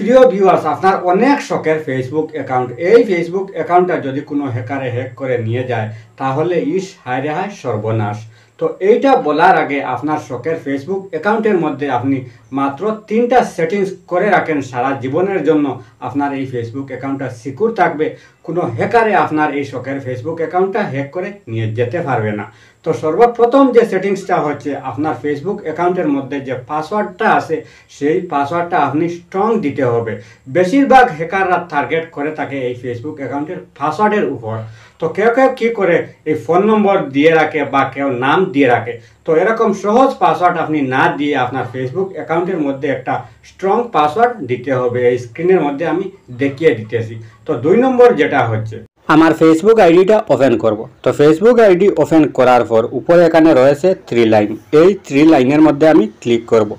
প্রিয় ভিউয়ার্স আপনার অনেক শখের ফেসবুক অ্যাকাউন্ট এই ফেসবুক অ্যাকাউন্টটা যদি কোনো হ্যাকারে হ্যাক করে নিয়ে যায় তাহলে ইস হায় রে হায় সর্বনাশ তো এইটা বলার আগে আপনার শখের ফেসবুক অ্যাকাউন্টের মধ্যে আপনি মাত্র তিনটা সেটিংস করে রাখেন সারা জীবনের জন্য আপনার এই ফেসবুক অ্যাকাউন্টটা সিকিউর থাকবে কোনো হ্যাকারে আপনার এই শখের ফেসবুক অ্যাকাউন্টটা হ্যাক করে নিয়ে যেতে পারবে না তো সর্বপ্রথম যে সেটিংসটা হচ্ছে আপনার ফেসবুক অ্যাকাউন্টের মধ্যে যে পাসওয়ার্ডটা আছে সেই পাসওয়ার্ডটা আপনি স্ট্রং দিতে হবে বেশিরভাগ হ্যাকাররা টার্গেট করে থাকে এই ফেসবুক অ্যাকাউন্টের পাসওয়ার্ডের উপর তো কেউ কেউ কী করে এই ফোন নম্বর দিয়ে রাখে বা কেউ নাম দিয়ে রাখে তো এরকম সহজ পাসওয়ার্ড আপনি না দিয়ে আপনার ফেসবুক অ্যাকাউন্টের মধ্যে একটা স্ট্রং পাসওয়ার্ড দিতে হবে এই স্ক্রিনের মধ্যে আমি দেখিয়ে দিতেছি তো দুই নম্বর যেটা এটা হচ্ছে আমার ফেসবুক আইডিটা ওপেন করব তো ফেসবুক আইডি ওপেন করার পর উপরে এখানে রয়েছে থ্রি লাইন এই থ্রি লাইনের মধ্যে আমি ক্লিক করব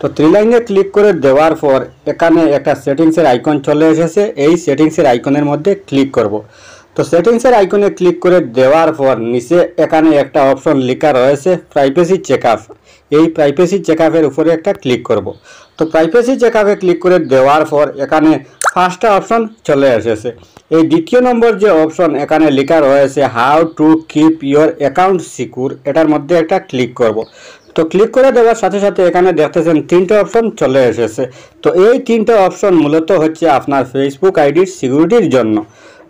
তো থ্রি লাইনে ক্লিক করে দেওয়ার পর এখানে একটা সেটিংসের আইকন চলে এসেছে এই সেটিংসের আইকনের মধ্যে ক্লিক করব তো সেটিংসের আইকনে ক্লিক করে দেওয়ার পর নিচে এখানে একটা অপশন লেখা রয়েছে প্রাইভেসি চেক এই প্রাইভেসি চেক উপরে একটা ক্লিক করব। তো প্রাইভেসি চেক ক্লিক করে দেওয়ার পর এখানে ফার্স্টটা অপশন চলে এসেছে এই দ্বিতীয় নম্বর যে অপশন এখানে লেখা রয়েছে how to keep your account secure এটার মধ্যে একটা ক্লিক করব। তো ক্লিক করে দেওয়ার সাথে সাথে এখানে দেখতেছেন তিনটে অপশন চলে এসেছে তো এই তিনটে অপশন মূলত হচ্ছে আপনার ফেসবুক আইডির সিকিউরিটির জন্য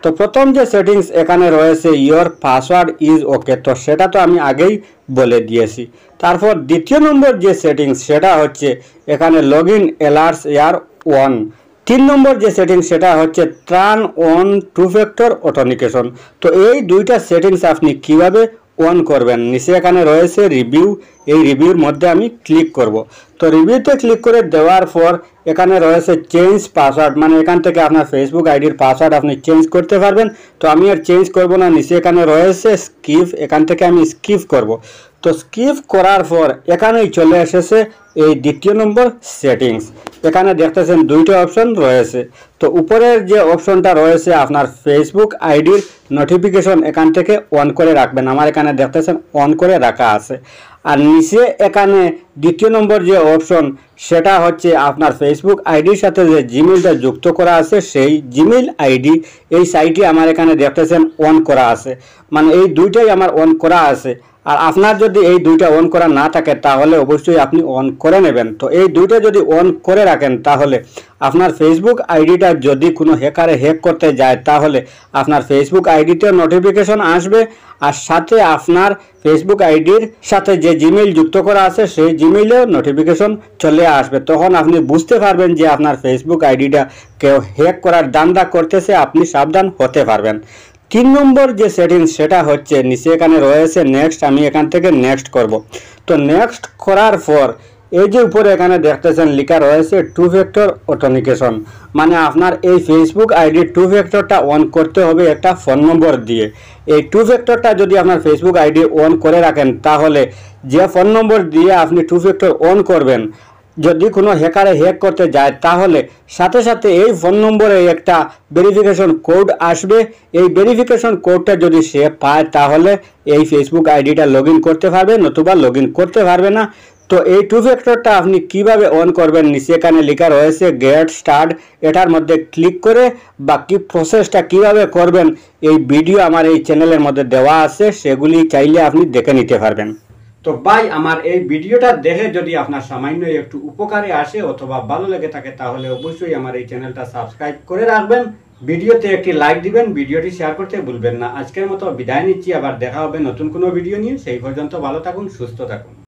তো প্রথম যে সেটিংস এখানে রয়েছে ইয়োর পাসওয়ার্ড ইজ ওকে তো সেটা তো আমি আগেই বলে দিয়েছি তারপর দ্বিতীয় নম্বর যে সেটিংস সেটা হচ্ছে এখানে লগ ইন এলার্স এয়ার ওয়ান তিন নম্বর যে সেটিংস সেটা হচ্ছে turn on two factor authentication তো এই দুইটা সেটিংস আপনি কিভাবে অন করবেন নিচে এখানে রয়েছে রিভিউ এই রিভিউর মধ্যে আমি ক্লিক করব তো রিভিউতে ক্লিক করে দেওয়ার পর এখানে রয়েছে চেঞ্জ পাসওয়ার্ড মানে এখান থেকে আপনার ফেসবুক আইডির পাসওয়ার্ড আপনি চেঞ্জ করতে পারবেন তো আমি আর চেঞ্জ করব না নিচে এখানে রয়েছে স্কিপ এখান থেকে আমি স্কিপ করব তো স্কিপ করার পর এখানেই চলে এসেছে এই দ্বিতীয় নম্বর সেটিংস এখানে দেখতেছেন দুইটা অপশন রয়েছে তো উপরের যে অপশনটা রয়েছে আপনার ফেসবুক আইডির নোটিফিকেশন এখান থেকে অন করে রাখবেন আমার এখানে দেখতেছেন অন করে রাখা আছে আর নিচে এখানে দ্বিতীয় নম্বর যে অপশন সেটা হচ্ছে আপনার ফেসবুক আইডির সাথে যে জিমেলটা যুক্ত করা আছে সেই জিমেল আইডি এই সাইটটি আমার এখানে দেখতেছেন অন করা আছে মানে এই দুইটাই আমার অন করা আছে আর আপনার যদি এই দুইটা অন করা না থাকে তাহলে অবশ্যই আপনি অন করে নেবেন তো এই দুইটা যদি অন করে রাখেন তাহলে আপনার ফেসবুক আইডিটা যদি কোনো হ্যাকারে হ্যাক করতে যায় তাহলে আপনার ফেসবুক আইডিতে নোটিফিকেশন আসবে আর সাথে আপনার ফেসবুক আইডির সাথে যে জিমেইল যুক্ত করা আছে সেই জিমেইলেও নোটিফিকেশন চলে আসবে তখন আপনি বুঝতে পারবেন যে আপনার ফেসবুক আইডিটা কেউ হ্যাক করার দান্দা করতেছে আপনি সাবধান হতে পারবেন তিন নম্বর যে সেটিংস সেটা হচ্ছে নিচে এখানে রয়েছে নেক্সট আমি এখান থেকে নেক্সট করব তো নেক্সট করার পর এই যে উপরে এখানে দেখতেছেন লেখা রয়েছে টু ফ্যাক্টর অটোনিকেশন মানে আপনার এই ফেসবুক আইডি টু ফ্যাক্টরটা অন করতে হবে একটা ফোন নম্বর দিয়ে এই টু ফ্যাক্টরটা যদি আপনার ফেসবুক আইডি অন করে রাখেন তাহলে যে ফোন নম্বর দিয়ে আপনি টু ফ্যাক্টর অন করবেন যদি কোনো হ্যাকারে হ্যাক করতে যায় তাহলে সাথে সাথে এই ফোন নম্বরে একটা ভেরিফিকেশন কোড আসবে এই ভেরিফিকেশন কোডটা যদি সে পায় তাহলে এই ফেসবুক আইডিটা লগ করতে পারবে নতুবা লগ করতে পারবে না তো এই টু ফ্যাক্টরটা আপনি কিভাবে অন করবেন নিচে এখানে লেখা রয়েছে গেট স্টার্ট এটার মধ্যে ক্লিক করে বাকি প্রসেসটা কিভাবে করবেন এই ভিডিও আমার এই চ্যানেলের মধ্যে দেওয়া আছে সেগুলি চাইলে আপনি দেখে নিতে পারবেন তো ভাই আমার এই ভিডিওটা দেখে যদি আপনার সামান্য একটু উপকারে আসে অথবা ভালো লেগে থাকে তাহলে অবশ্যই আমার এই চ্যানেলটা সাবস্ক্রাইব করে রাখবেন ভিডিওতে একটি লাইক দিবেন ভিডিওটি শেয়ার করতে ভুলবেন না আজকের মতো বিদায় নিচ্ছি আবার দেখা হবে নতুন কোনো ভিডিও নিয়ে সেই পর্যন্ত ভালো থাকুন সুস্থ থাকুন